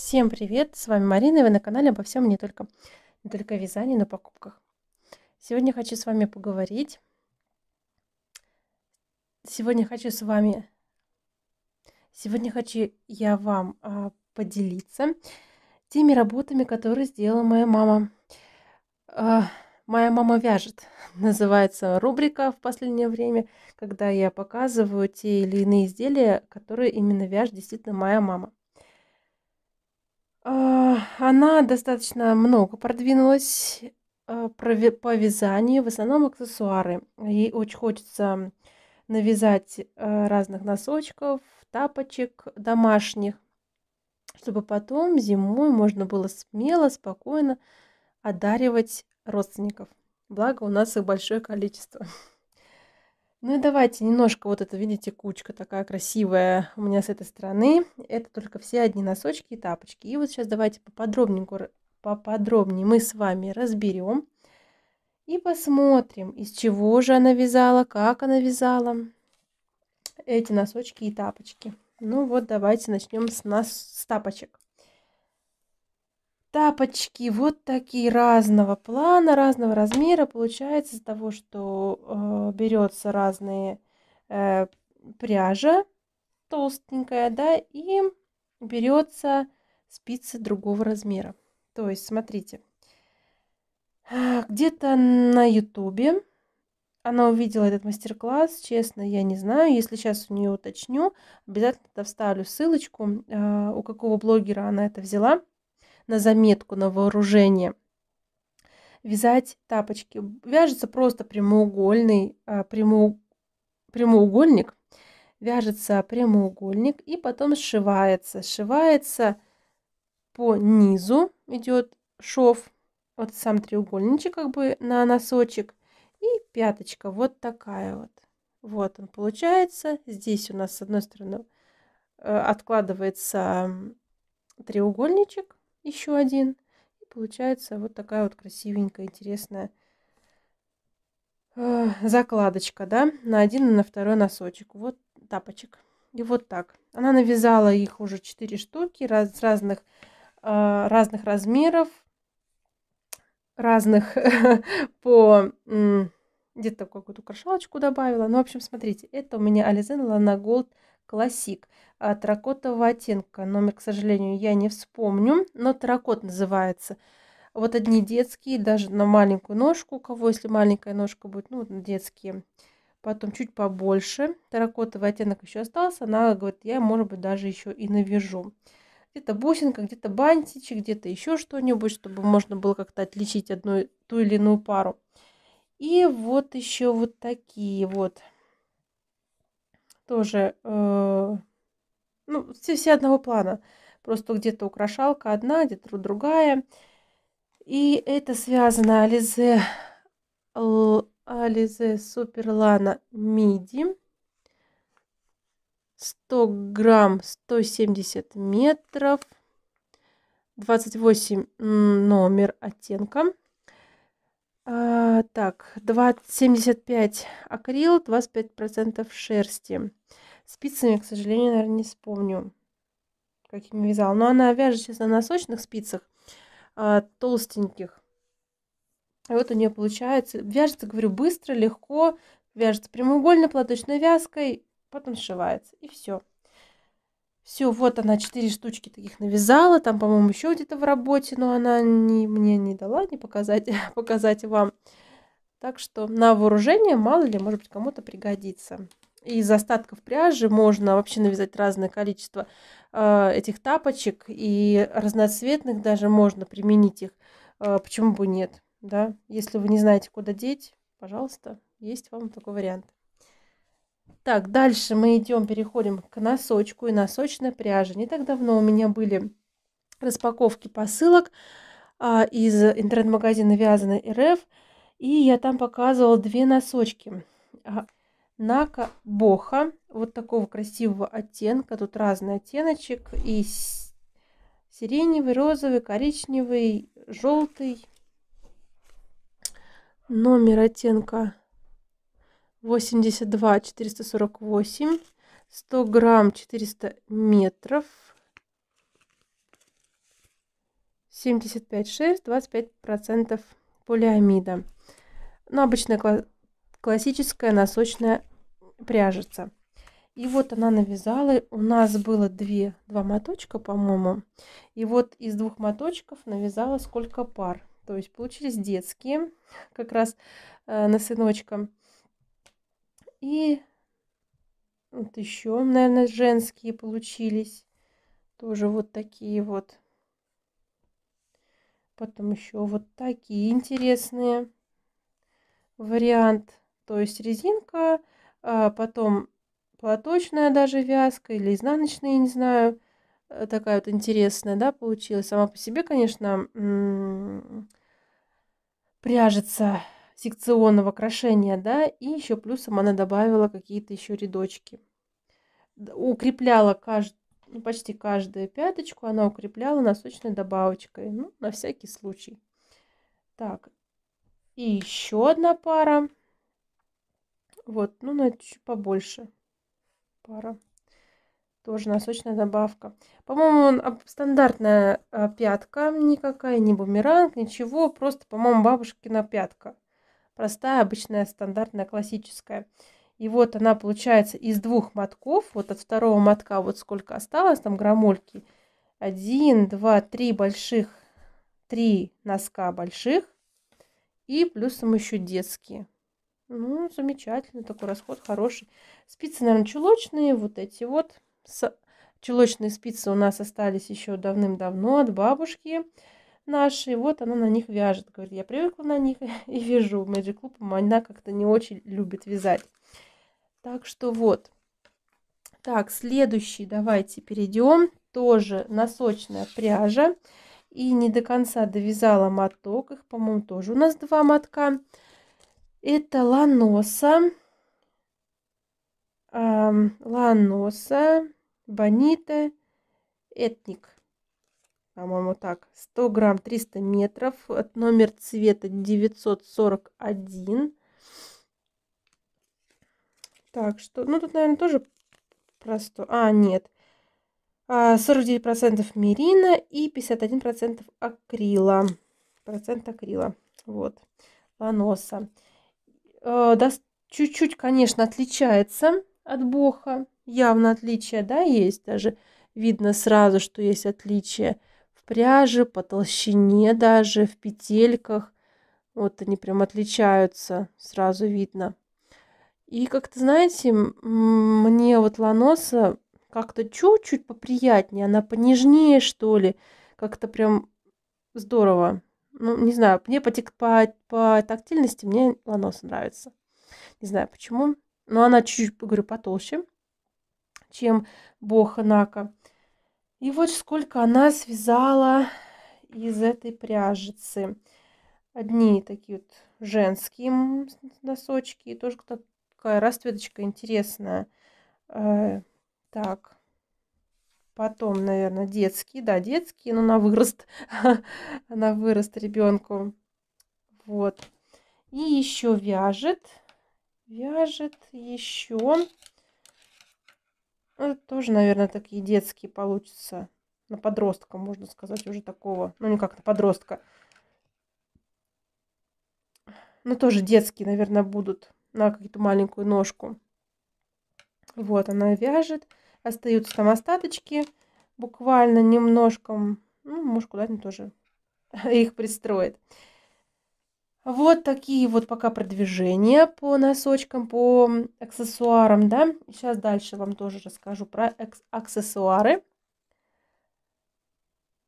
Всем привет! С вами Марина, и вы на канале обо всем не только, не только вязании, но и покупках. Сегодня хочу с вами поговорить. Сегодня хочу с вами... Сегодня хочу я вам а, поделиться теми работами, которые сделала моя мама. А, «Моя мама вяжет» называется рубрика в последнее время, когда я показываю те или иные изделия, которые именно вяжет действительно моя мама. А, она достаточно много продвинулась э, по вязанию, в основном аксессуары. Ей очень хочется навязать э, разных носочков, тапочек домашних, чтобы потом зимой можно было смело, спокойно одаривать родственников. Благо у нас их большое количество. Ну и давайте немножко, вот это, видите, кучка такая красивая у меня с этой стороны. Это только все одни носочки и тапочки. И вот сейчас давайте поподробнее, поподробнее мы с вами разберем и посмотрим, из чего же она вязала, как она вязала эти носочки и тапочки. Ну вот давайте начнем с нас с тапочек. Тапочки вот такие разного плана, разного размера. Получается из того, что э, берется разные э, пряжа толстенькая, да, и берется спицы другого размера. То есть, смотрите, а, где-то на ютубе она увидела этот мастер-класс, честно, я не знаю. Если сейчас у нее уточню, обязательно вставлю ссылочку, а, у какого блогера она это взяла на заметку, на вооружение. Вязать тапочки. Вяжется просто прямоугольный, а, прямоу, прямоугольник. Вяжется прямоугольник и потом сшивается. Сшивается по низу идет шов. Вот сам треугольничек как бы на носочек. И пяточка вот такая вот. Вот он получается. Здесь у нас с одной стороны э, откладывается треугольничек, еще один. И получается вот такая вот красивенькая, интересная э, закладочка, да, на один и на второй носочек. Вот тапочек. И вот так. Она навязала их уже 4 штуки раз, разных, э, разных размеров, разных по... где-то такую какую-то украшалочку добавила. Ну, в общем, смотрите, это у меня Ализен Лана Голд классик а, терракотового оттенка. Номер, к сожалению, я не вспомню, но таракот называется. Вот одни детские, даже на маленькую ножку, у кого, если маленькая ножка будет, ну, детские. Потом чуть побольше. Терракотовый оттенок еще остался. Она говорит, я, может быть, даже еще и навяжу. Где-то бусинка, где-то бантичек, где-то еще что-нибудь, чтобы можно было как-то отличить одну ту или иную пару. И вот еще вот такие вот тоже, э, ну, все, все одного плана. Просто где-то украшалка одна, где-то другая. И это связано Ализе, Ализе Суперлана Миди. 100 грамм 170 метров. 28 номер оттенка. А, так, 20, 75 акрил, 25% шерсти. Спицами, к сожалению, наверное, не вспомню, какими вязала. Но она вяжется на носочных спицах, а, толстеньких. И вот у нее получается, вяжется, говорю, быстро, легко, вяжется прямоугольно платочной вязкой, потом сшивается, и все. Все, вот она четыре штучки таких навязала. Там, по-моему, еще где-то в работе, но она не, мне не дала не показать, показать вам. Так что на вооружение, мало ли, может быть, кому-то пригодится. из остатков пряжи можно вообще навязать разное количество э, этих тапочек. И разноцветных даже можно применить их. Э, почему бы нет? Да? Если вы не знаете, куда деть, пожалуйста, есть вам такой вариант. Так, дальше мы идем, переходим к носочку и носочной пряже. Не так давно у меня были распаковки посылок а, из интернет-магазина «Вязаный РФ», и я там показывала две носочки. А, Нака Боха, вот такого красивого оттенка, тут разный оттеночек, и сиреневый, розовый, коричневый, желтый. Номер оттенка 82 448, 100 грамм 400 метров, 75 шерсть, 25 процентов полиамида. Ну, обычная классическая носочная пряжица. И вот она навязала, у нас было две, два моточка, по-моему. И вот из двух моточков навязала сколько пар. То есть получились детские, как раз э, на сыночка. И вот еще, наверное, женские получились. Тоже вот такие вот. Потом еще вот такие интересные вариант. То есть резинка, а потом платочная даже вязка или изнаночная, не знаю. Э, такая вот интересная, да, получилась. Сама по себе, конечно, пряжется секционного крошения, да, и еще плюсом она добавила какие-то еще рядочки. Укрепляла кажд... ну, почти каждую пяточку, она укрепляла носочной добавочкой, ну, на всякий случай. Так, и еще одна пара. Вот, ну, на чуть побольше пара. Тоже носочная добавка. По-моему, он стандартная а, пятка, никакая, не бумеранг, ничего. Просто, по-моему, бабушкина пятка простая, обычная, стандартная, классическая. И вот она получается из двух мотков, вот от второго мотка вот сколько осталось, там граммольки, один, два, три больших, три носка больших и плюсом еще детские. Ну, замечательно, такой расход хороший. Спицы, наверное, чулочные, вот эти вот. Чулочные спицы у нас остались еще давным-давно от бабушки наши, вот она на них вяжет. Говорит, я привыкла на них и вяжу. Magic Club она как-то не очень любит вязать. Так что вот. Так, следующий давайте перейдем. Тоже носочная пряжа. И не до конца довязала моток. Их, по-моему, тоже у нас два мотка. Это ланоса. Ланоса, бонита, этник по-моему, так, 100 грамм 300 метров, номер цвета 941. Так, что, ну тут, наверное, тоже просто, а, нет, 49% а, мерина и 51% акрила, процент акрила, вот, ланоса. Э, чуть-чуть, конечно, отличается от боха, явно отличие, да, есть даже, видно сразу, что есть отличие пряжи, по толщине даже, в петельках. Вот они прям отличаются, сразу видно. И как-то, знаете, мне вот Ланоса как-то чуть-чуть поприятнее, она понежнее, что ли. Как-то прям здорово. Ну, не знаю, мне по, по, по тактильности мне Ланоса нравится. Не знаю почему, но она чуть-чуть, говорю, потолще, чем Боханака. И вот сколько она связала из этой пряжицы. Одни такие вот женские носочки. И тоже такая расцветочка интересная. Э, так. Потом, наверное, детские. Да, детские, но на вырост. на вырост ребенку. Вот. И еще вяжет. Вяжет еще ну, это тоже, наверное, такие детские получится На подростка, можно сказать, уже такого. Ну, не как на подростка. но ну, тоже детские, наверное, будут на какую-то маленькую ножку. Вот она вяжет. Остаются там остаточки. Буквально немножко. Ну, может, куда-нибудь тоже их пристроит. Вот такие вот пока продвижения по носочкам, по аксессуарам, да. Сейчас дальше вам тоже расскажу про аксессуары.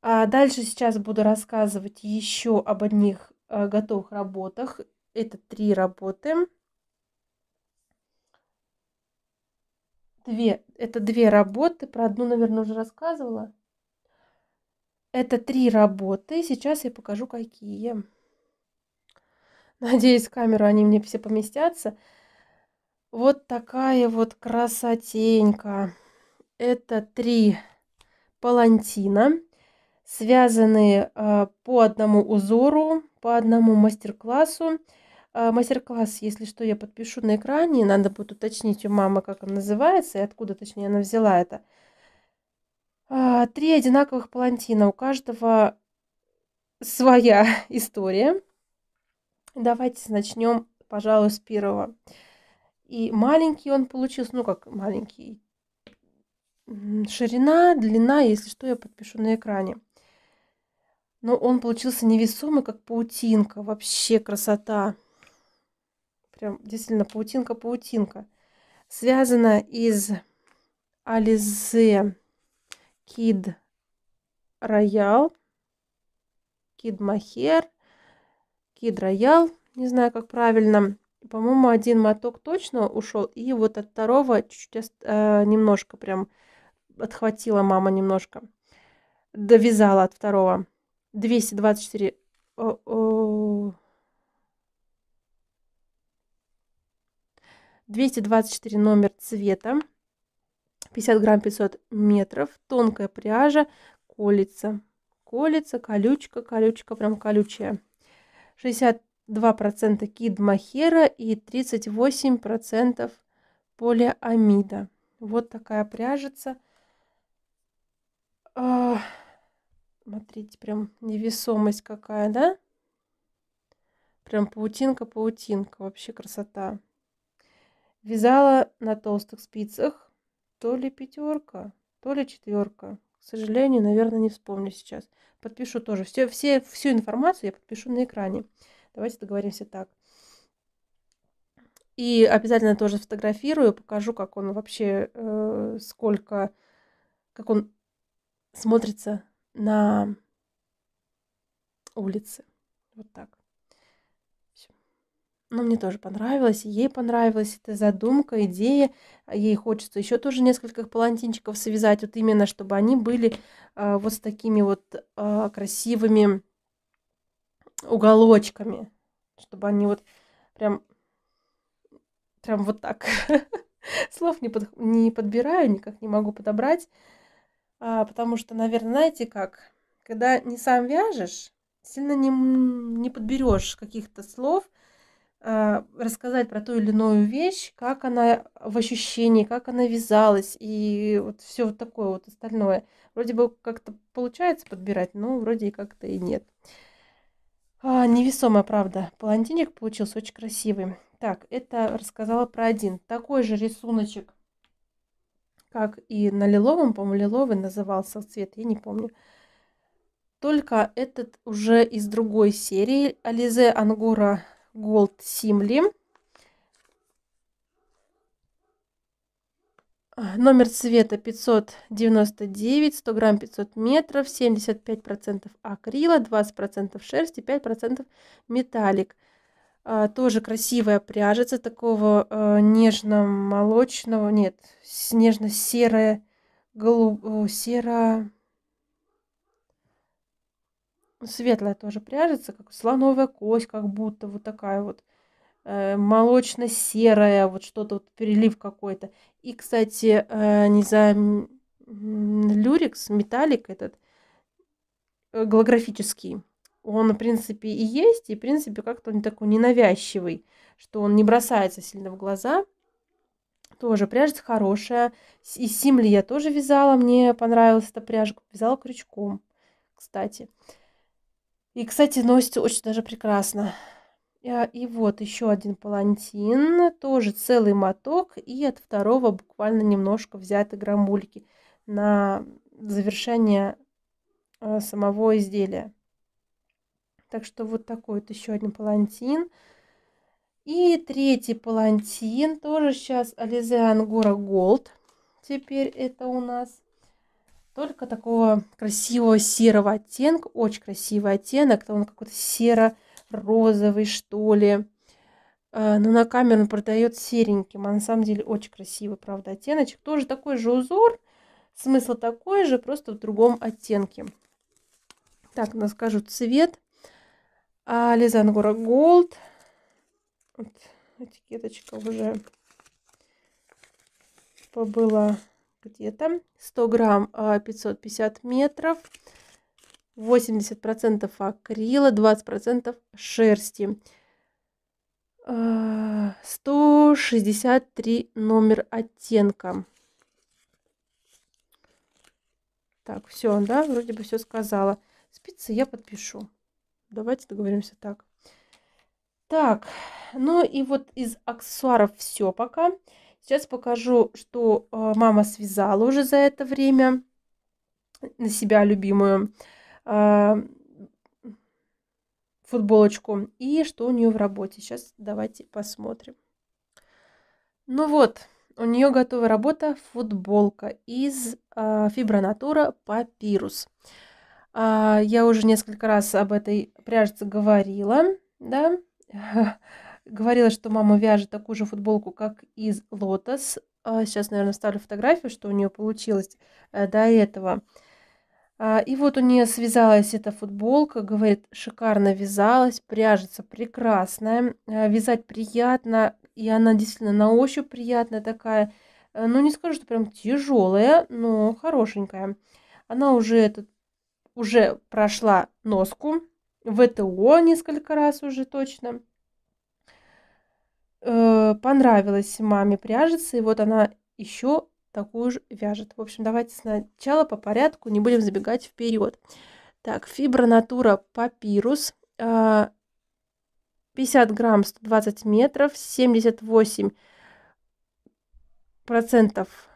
А дальше сейчас буду рассказывать еще об одних э, готовых работах. Это три работы. Две. Это две работы. Про одну, наверное, уже рассказывала. Это три работы. Сейчас я покажу, какие. Надеюсь, в камеру они мне все поместятся. Вот такая вот красотенька. Это три палантина, связанные э, по одному узору, по одному мастер-классу. Э, мастер-класс, если что, я подпишу на экране. Надо будет уточнить у мамы, как он называется и откуда, точнее, она взяла это. Э, три одинаковых палантина. У каждого своя история. Давайте начнем, пожалуй, с первого. И маленький он получился, ну как маленький. Ширина, длина, если что, я подпишу на экране. Но он получился невесомый, как паутинка. Вообще красота. Прям действительно паутинка-паутинка. Связана из Ализе Кид Роял, Кид Махер – Кид Роял, не знаю, как правильно. По-моему, один моток точно ушел, и вот от второго чуть-чуть э, немножко прям отхватила мама немножко. Довязала от второго. 224... О -о 224 номер цвета, 50 грамм 500 метров, тонкая пряжа, колется, колется, колючка, колючка, прям колючая. 62% кидмахера и 38% полиамида. Вот такая пряжица. А, смотрите, прям невесомость какая, да? Прям паутинка-паутинка. Вообще красота. Вязала на толстых спицах. То ли пятерка, то ли четверка. К сожалению, наверное, не вспомню сейчас. Подпишу тоже. Все, все, всю информацию я подпишу на экране. Давайте договоримся так. И обязательно тоже сфотографирую, покажу, как он вообще, э, сколько, как он смотрится на улице. Вот так но ну, мне тоже понравилось, ей понравилась эта задумка, идея. А ей хочется еще тоже несколько палантинчиков связать, вот именно, чтобы они были э, вот с такими вот э, красивыми уголочками, чтобы они вот прям, прям вот так. Слов не, под, не подбираю, никак не могу подобрать, а, потому что, наверное, знаете как, когда не сам вяжешь, сильно не, не подберешь каких-то слов – а, рассказать про ту или иную вещь, как она в ощущении, как она вязалась и вот все вот такое вот остальное. Вроде бы как-то получается подбирать, но вроде и как-то и нет. А, невесомая, правда. Палантинчик получился очень красивый. Так, это рассказала про один. Такой же рисуночек, как и на лиловом, по-моему, лиловый назывался цвет, я не помню. Только этот уже из другой серии Ализе Ангура. Gold Simli. Номер цвета 599, 100 грамм 500 метров, 75% акрила, 20% шерсти, 5% металлик. А, тоже красивая пряжица такого а, нежно-молочного, нет, нежно-серая, голуб... серо светлая тоже пряжица, как слоновая кость, как будто вот такая вот э, молочно-серая, вот что-то, вот перелив какой-то. И, кстати, э, не за люрикс, металлик этот, э, голографический, он, в принципе, и есть, и, в принципе, как-то он такой ненавязчивый, что он не бросается сильно в глаза. Тоже пряжа хорошая. Из Симли я тоже вязала, мне понравилась эта пряжа. Вязала крючком, кстати. И, кстати, носится очень даже прекрасно. А, и вот еще один палантин, тоже целый моток, и от второго буквально немножко взяты граммульки на завершение а, самого изделия. Так что вот такой вот еще один палантин. И третий палантин, тоже сейчас Alize Angora Голд. Теперь это у нас только такого красивого серого оттенка. Очень красивый оттенок. Он какой-то серо-розовый, что ли. А, но на камеру он продает сереньким. А на самом деле очень красивый, правда, оттеночек. Тоже такой же узор. Смысл такой же, просто в другом оттенке. Так, ну, скажу цвет. А Лизангора Голд. Вот, этикеточка уже побыла где-то. 100 грамм 550 а, метров. 80% акрила, 20% шерсти. 163 а, номер оттенка. Так, все, да, вроде бы все сказала. Спицы я подпишу. Давайте договоримся так. Так, ну и вот из аксессуаров все пока. Сейчас покажу, что э, мама связала уже за это время на себя любимую а, футболочку и что у нее в работе. Сейчас давайте посмотрим. Ну вот, у нее готова работа футболка из э, фибронатура папирус. А, я уже несколько раз об этой пряжце говорила, да. говорила, что мама вяжет такую же футболку, как из Лотос. Сейчас, а, наверное, вставлю фотографию, что у нее получилось э, до этого. А, и вот у нее связалась эта футболка, говорит, шикарно вязалась, пряжется прекрасная, а, вязать приятно, и она действительно на ощупь приятная такая. Э, ну, не скажу, что прям тяжелая, но хорошенькая. Она уже, этот, уже прошла носку, ВТО несколько раз уже точно э, понравилась маме пряжица, и вот она еще такую же вяжет. В общем, давайте сначала по порядку, не будем забегать вперед. Так, фибра натура папирус. 50 а, грамм 120 метров, 78 процентов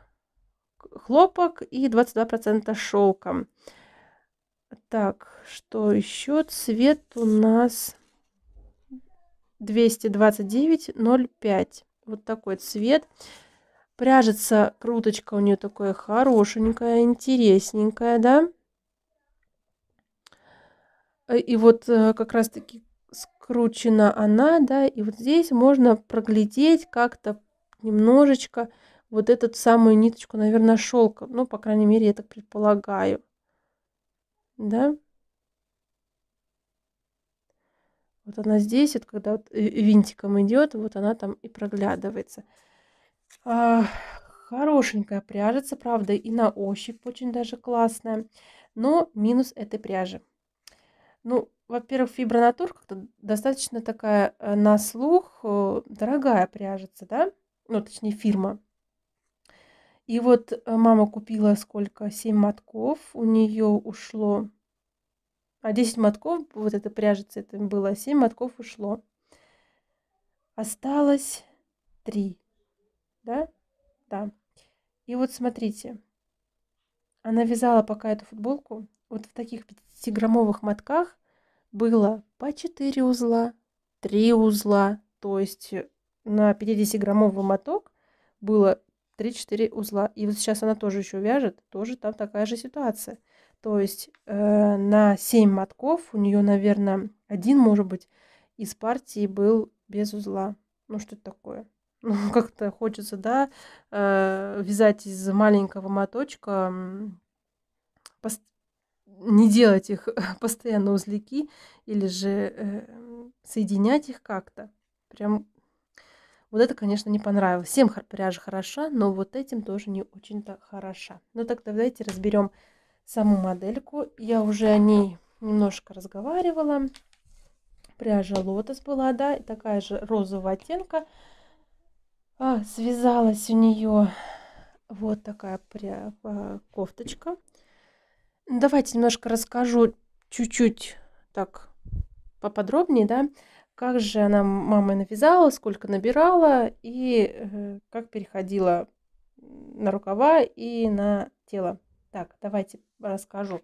хлопок и 22 процента шелка. Так, что еще? Цвет у нас 229,05. Вот такой цвет. Пряжется круточка у нее такая хорошенькая, интересненькая, да. Э, и вот э, как раз-таки скручена она, да, и вот здесь можно проглядеть как-то немножечко вот эту самую ниточку, наверное, шелка. Ну, по крайней мере, я так предполагаю. Да. Вот она здесь, вот когда вот винтиком идет, вот она там и проглядывается. А, хорошенькая пряжица, правда, и на ощупь очень даже классная. Но минус этой пряжи. Ну, во-первых, фибронатур как-то достаточно такая э, на слух э, дорогая пряжица, да? Ну, точнее, фирма. И вот э, мама купила сколько? 7 мотков. У нее ушло а 10 мотков, вот эта пряжица это было, 7 мотков ушло. Осталось 3. Да? Да. И вот смотрите, она вязала пока эту футболку, вот в таких 50-граммовых мотках было по 4 узла, 3 узла, то есть э, на 50-граммовый моток было 3-4 узла. И вот сейчас она тоже еще вяжет, тоже там такая же ситуация – то есть э, на 7 мотков у нее, наверное, один, может быть, из партии был без узла. Ну, что это такое? Ну, как-то хочется, да, э, вязать из маленького моточка, пост- не делать их постоянно узлики или же э, соединять их как-то. Прям вот это, конечно, не понравилось. Всем пряжа хороша, но вот этим тоже не очень-то хороша. Ну так давайте разберем саму модельку. Я уже о ней немножко разговаривала. Пряжа лотос была, да, такая же розового оттенка. А, связалась у нее вот такая пря... А, кофточка. Давайте немножко расскажу чуть-чуть так поподробнее, да, как же она мамой навязала, сколько набирала и э, как переходила на рукава и на тело. Так, давайте расскажу.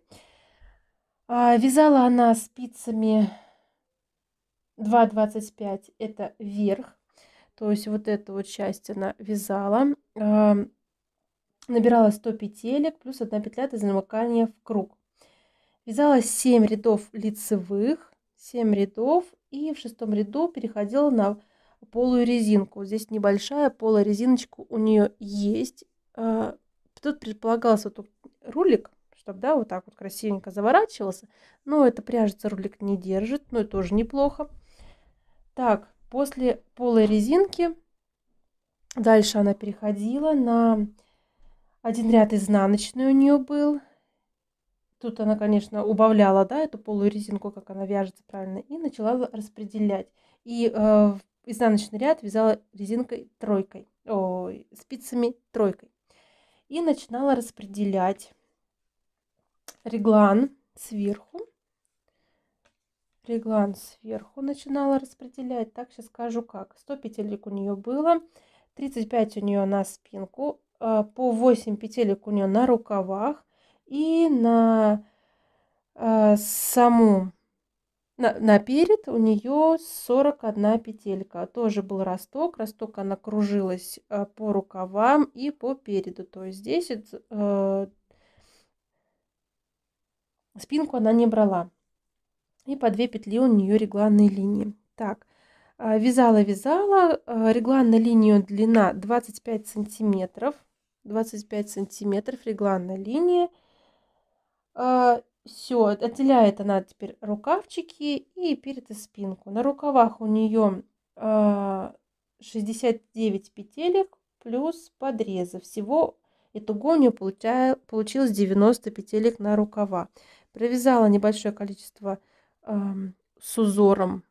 А, вязала она спицами 2,25, это вверх. То есть вот эту вот часть она вязала. А, набирала 100 петелек, плюс одна петля для замыкания в круг. Вязала 7 рядов лицевых, 7 рядов, и в шестом ряду переходила на полую резинку. Здесь небольшая полая резиночка у нее есть. А, тут предполагался тут рулик, чтобы, да, вот так вот красивенько заворачивался. Но это пряжица рулик не держит, но тоже неплохо. Так, после полой резинки дальше она переходила на один ряд изнаночный у нее был. Тут она, конечно, убавляла, да, эту полую резинку, как она вяжется правильно, и начала распределять. И э, изнаночный ряд вязала резинкой тройкой, о, спицами тройкой. И начинала распределять реглан сверху. Реглан сверху начинала распределять. Так, сейчас скажу как. 100 петелек у нее было, 35 у нее на спинку, а, по 8 петелек у нее на рукавах и на а, саму на, на перед у нее 41 петелька. Тоже был росток. Росток она кружилась а, по рукавам и по переду. То есть здесь Спинку она не брала. И по две петли у нее регланные линии. Так, а, вязала-вязала. Регланная линия длина 25 сантиметров. 25 сантиметров регланная линия. А, Все, отделяет она теперь рукавчики и перед и спинку. На рукавах у нее 69 а, петелек плюс подреза. Всего итого у нее получилось 90 петелек на рукава. Провязала небольшое количество э, с узором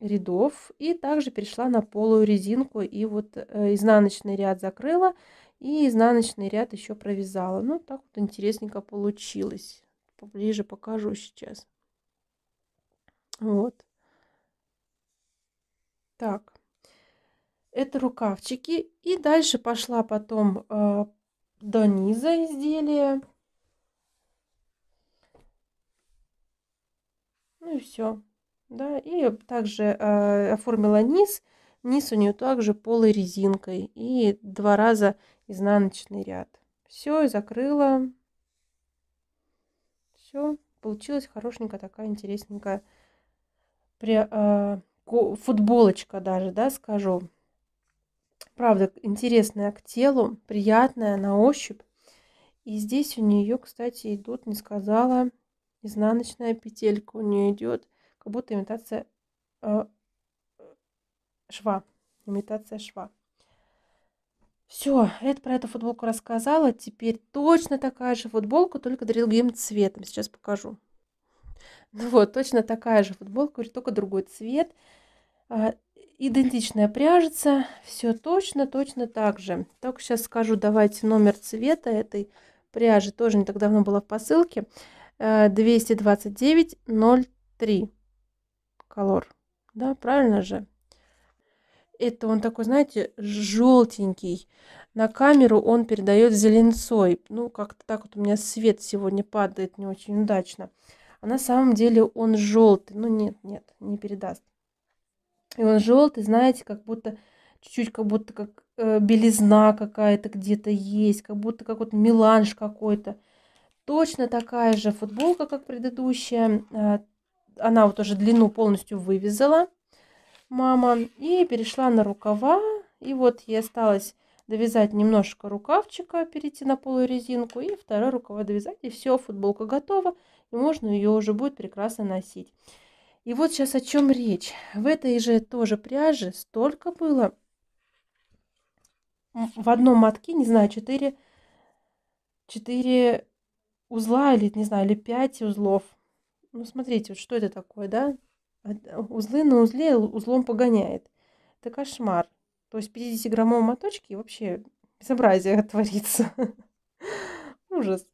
рядов и также перешла на полую резинку и вот э, изнаночный ряд закрыла и изнаночный ряд еще провязала. Ну, так вот интересненько получилось. Поближе покажу сейчас. Вот. Так. Это рукавчики. И дальше пошла потом э, до низа изделия. Ну и все. Да, и также э, оформила низ. Низ у нее также полой резинкой и два раза изнаночный ряд. Все, и закрыла. Все, получилась хорошенькая такая интересненькая при, э, футболочка даже, да, скажу. Правда, интересная к телу, приятная на ощупь. И здесь у нее, кстати, идут, не сказала, изнаночная петелька у нее идет, как будто имитация э, шва, имитация шва. Все, это про эту футболку рассказала. Теперь точно такая же футболка, только другим цветом. Сейчас покажу. Ну вот, точно такая же футболка, только другой цвет. А, идентичная пряжица, все точно, точно так же. Только сейчас скажу, давайте номер цвета этой пряжи, тоже не так давно была в посылке. 229,03 э, колор. Да, правильно же? Это он такой, знаете, желтенький. На камеру он передает зеленцой. Ну, как-то так вот у меня свет сегодня падает не очень удачно. А на самом деле он желтый. Ну, нет, нет, не передаст. И он желтый, знаете, как будто чуть-чуть как будто как э, белизна какая-то где-то есть, как будто как вот меланж какой-то. Точно такая же футболка, как предыдущая. Э, она вот уже длину полностью вывязала мама. И перешла на рукава. И вот ей осталось довязать немножко рукавчика, перейти на полую резинку. И второй рукава довязать. И все, футболка готова. И можно ее уже будет прекрасно носить. И вот сейчас о чем речь. В этой же тоже пряже столько было. В одном мотке, не знаю, 4, 4 узла или, не знаю, или 5 узлов. Ну, смотрите, вот что это такое, да? Узлы на узле узлом погоняет. Это кошмар. То есть 50-граммовые моточки вообще безобразие творится. Ужас.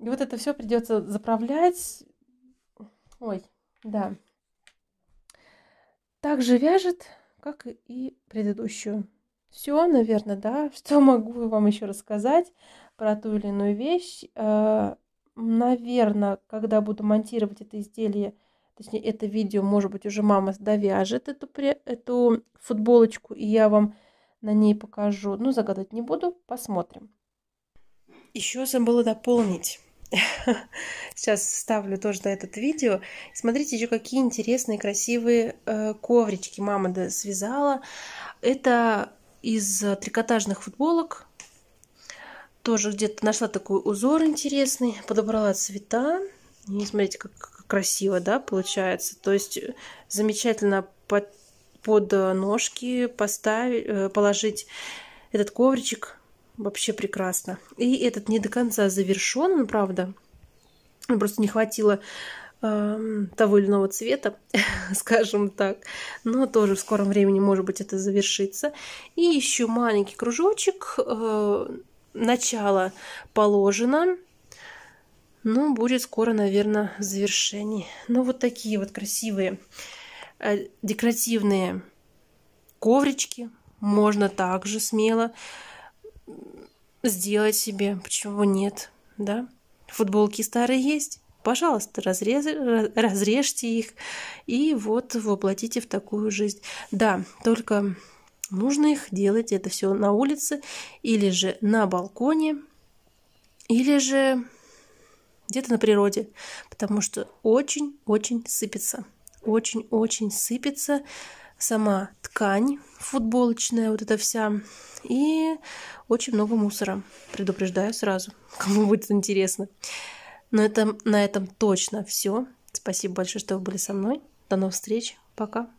И вот это все придется заправлять. Ой, да. Также вяжет, как и предыдущую. Все, наверное, да. Что могу вам еще рассказать? про ту или иную вещь. Э, Наверное, когда буду монтировать это изделие, точнее, это видео, может быть, уже мама довяжет эту, эту футболочку, и я вам на ней покажу. Ну, загадать не буду, посмотрим. Еще забыла дополнить. Сейчас ставлю тоже на этот видео. Смотрите еще какие интересные, красивые э, коврички мама связала. Это из трикотажных футболок тоже где-то нашла такой узор интересный, подобрала цвета. И смотрите, как красиво, да, получается. То есть э, замечательно под, под э, ножки поставить, э, положить этот ковричек. Вообще прекрасно. И этот не до конца завершен, правда. Просто не хватило эм, того или иного цвета, скажем так. Но тоже в скором времени, может быть, это завершится. И еще маленький кружочек начало положено. Ну, будет скоро, наверное, завершение. Ну, вот такие вот красивые э, декоративные коврички. Можно также смело сделать себе. Почему нет, да? Футболки старые есть? Пожалуйста, разрез, разрежьте их и вот воплотите в такую жизнь. Да, только нужно их делать это все на улице или же на балконе, или же где-то на природе, потому что очень-очень сыпется, очень-очень сыпется сама ткань футболочная, вот эта вся, и очень много мусора, предупреждаю сразу, кому будет интересно. Но это, на этом точно все. Спасибо большое, что вы были со мной. До новых встреч. Пока.